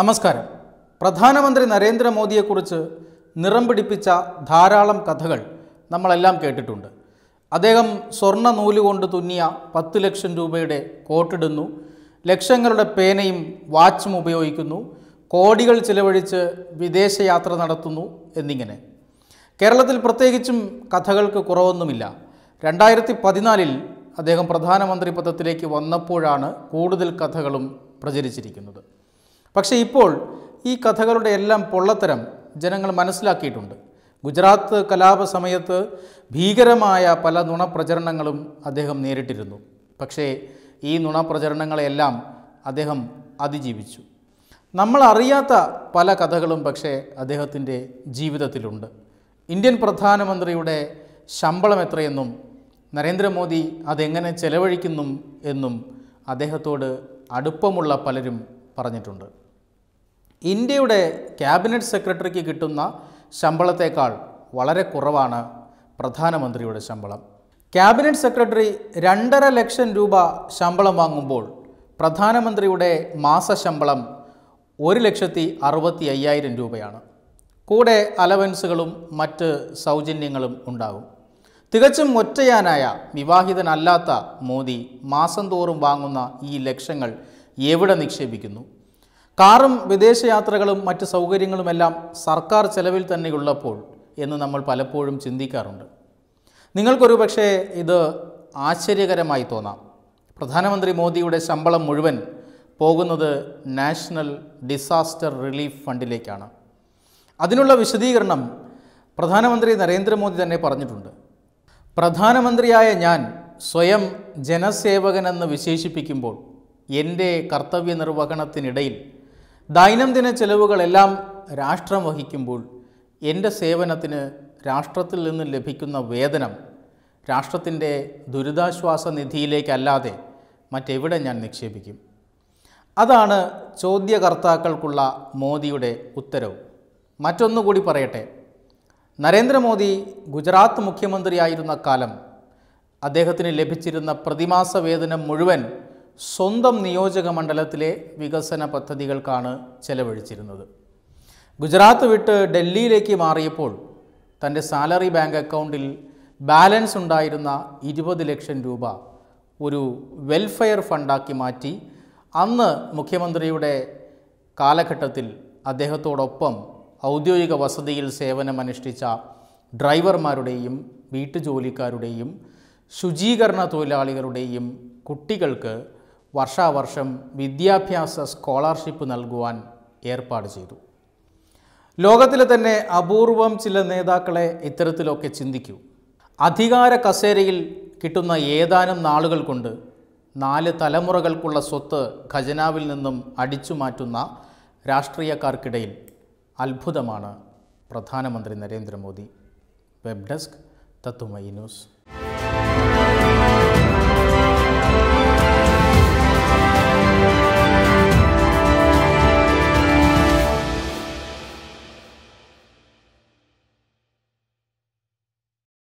നമസ്കാരം പ്രധാനമന്ത്രി നരേന്ദ്രമോദിയെക്കുറിച്ച് നിറം പിടിപ്പിച്ച ധാരാളം കഥകൾ നമ്മളെല്ലാം കേട്ടിട്ടുണ്ട് അദ്ദേഹം സ്വർണ്ണ നൂലുകൊണ്ട് തുന്നിയ പത്ത് ലക്ഷം രൂപയുടെ കോട്ടിടുന്നു ലക്ഷങ്ങളുടെ പേനയും വാച്ചും ഉപയോഗിക്കുന്നു കോടികൾ ചിലവഴിച്ച് വിദേശയാത്ര നടത്തുന്നു എന്നിങ്ങനെ കേരളത്തിൽ പ്രത്യേകിച്ചും കഥകൾക്ക് കുറവൊന്നുമില്ല രണ്ടായിരത്തി പതിനാലിൽ അദ്ദേഹം പ്രധാനമന്ത്രി പദത്തിലേക്ക് വന്നപ്പോഴാണ് കൂടുതൽ കഥകളും പ്രചരിച്ചിരിക്കുന്നത് പക്ഷേ ഇപ്പോൾ ഈ കഥകളുടെ എല്ലാം പൊള്ളത്തരം ജനങ്ങൾ മനസ്സിലാക്കിയിട്ടുണ്ട് ഗുജറാത്ത് കലാപ സമയത്ത് ഭീകരമായ പല നുണപ്രചരണങ്ങളും അദ്ദേഹം നേരിട്ടിരുന്നു പക്ഷേ ഈ നുണപ്രചരണങ്ങളെയെല്ലാം അദ്ദേഹം അതിജീവിച്ചു നമ്മൾ അറിയാത്ത പല കഥകളും പക്ഷേ അദ്ദേഹത്തിൻ്റെ ജീവിതത്തിലുണ്ട് ഇന്ത്യൻ പ്രധാനമന്ത്രിയുടെ ശമ്പളം എത്രയെന്നും നരേന്ദ്രമോദി അതെങ്ങനെ ചെലവഴിക്കുന്നു എന്നും അദ്ദേഹത്തോട് അടുപ്പമുള്ള പലരും പറഞ്ഞിട്ടുണ്ട് ഇന്ത്യയുടെ ക്യാബിനറ്റ് സെക്രട്ടറിക്ക് കിട്ടുന്ന ശമ്പളത്തേക്കാൾ വളരെ കുറവാണ് പ്രധാനമന്ത്രിയുടെ ശമ്പളം ക്യാബിനറ്റ് സെക്രട്ടറി രണ്ടര ലക്ഷം രൂപ ശമ്പളം വാങ്ങുമ്പോൾ പ്രധാനമന്ത്രിയുടെ ശമ്പളം ഒരു ലക്ഷത്തി അറുപത്തി അയ്യായിരം രൂപയാണ് കൂടെ അലവൻസുകളും മറ്റ് സൗജന്യങ്ങളും ഉണ്ടാകും തികച്ചും ഒറ്റയാനായ വിവാഹിതനല്ലാത്ത മോദി മാസം തോറും വാങ്ങുന്ന ഈ ലക്ഷങ്ങൾ എവിടെ നിക്ഷേപിക്കുന്നു കാറും വിദേശയാത്രകളും മറ്റ് സൗകര്യങ്ങളുമെല്ലാം സർക്കാർ ചെലവിൽ തന്നെയുള്ളപ്പോൾ എന്ന് നമ്മൾ പലപ്പോഴും ചിന്തിക്കാറുണ്ട് നിങ്ങൾക്കൊരു പക്ഷേ ഇത് ആശ്ചര്യകരമായി തോന്നാം പ്രധാനമന്ത്രി മോദിയുടെ ശമ്പളം മുഴുവൻ പോകുന്നത് നാഷണൽ ഡിസാസ്റ്റർ റിലീഫ് ഫണ്ടിലേക്കാണ് അതിനുള്ള വിശദീകരണം പ്രധാനമന്ത്രി നരേന്ദ്രമോദി തന്നെ പറഞ്ഞിട്ടുണ്ട് പ്രധാനമന്ത്രിയായ ഞാൻ സ്വയം ജനസേവകനെന്ന് വിശേഷിപ്പിക്കുമ്പോൾ എൻ്റെ കർത്തവ്യ നിർവഹണത്തിനിടയിൽ ദൈനംദിന ചെലവുകളെല്ലാം രാഷ്ട്രം വഹിക്കുമ്പോൾ എൻ്റെ സേവനത്തിന് രാഷ്ട്രത്തിൽ നിന്ന് ലഭിക്കുന്ന വേതനം രാഷ്ട്രത്തിൻ്റെ ദുരിതാശ്വാസ നിധിയിലേക്കല്ലാതെ മറ്റെവിടെ ഞാൻ നിക്ഷേപിക്കും അതാണ് ചോദ്യകർത്താക്കൾക്കുള്ള മോദിയുടെ ഉത്തരവ് മറ്റൊന്നുകൂടി പറയട്ടെ നരേന്ദ്രമോദി ഗുജറാത്ത് മുഖ്യമന്ത്രിയായിരുന്ന കാലം അദ്ദേഹത്തിന് ലഭിച്ചിരുന്ന പ്രതിമാസ വേതനം മുഴുവൻ സ്വന്തം നിയോജക മണ്ഡലത്തിലെ വികസന പദ്ധതികൾക്കാണ് ചെലവഴിച്ചിരുന്നത് ഗുജറാത്ത് വിട്ട് ഡൽഹിയിലേക്ക് മാറിയപ്പോൾ തൻ്റെ സാലറി ബാങ്ക് അക്കൗണ്ടിൽ ബാലൻസ് ഉണ്ടായിരുന്ന ഇരുപത് ലക്ഷം രൂപ ഒരു വെൽഫെയർ ഫണ്ടാക്കി മാറ്റി അന്ന് മുഖ്യമന്ത്രിയുടെ കാലഘട്ടത്തിൽ അദ്ദേഹത്തോടൊപ്പം ഔദ്യോഗിക വസതിയിൽ സേവനമനുഷ്ഠിച്ച ഡ്രൈവർമാരുടെയും വീട്ടുജോലിക്കാരുടെയും ശുചീകരണ തൊഴിലാളികളുടെയും കുട്ടികൾക്ക് വർഷാവർഷം വിദ്യാഭ്യാസ സ്കോളർഷിപ്പ് നൽകുവാൻ ഏർപ്പാട് ചെയ്തു ലോകത്തിലെ തന്നെ അപൂർവം ചില നേതാക്കളെ ഇത്തരത്തിലൊക്കെ ചിന്തിക്കൂ അധികാര കസേരയിൽ കിട്ടുന്ന ഏതാനും നാളുകൾ കൊണ്ട് നാല് തലമുറകൾക്കുള്ള സ്വത്ത് ഖജനാവിൽ നിന്നും അടിച്ചു മാറ്റുന്ന രാഷ്ട്രീയക്കാർക്കിടയിൽ അത്ഭുതമാണ് പ്രധാനമന്ത്രി നരേന്ദ്രമോദി വെബ് ഡെസ്ക് തത്തുമൈ ന്യൂസ്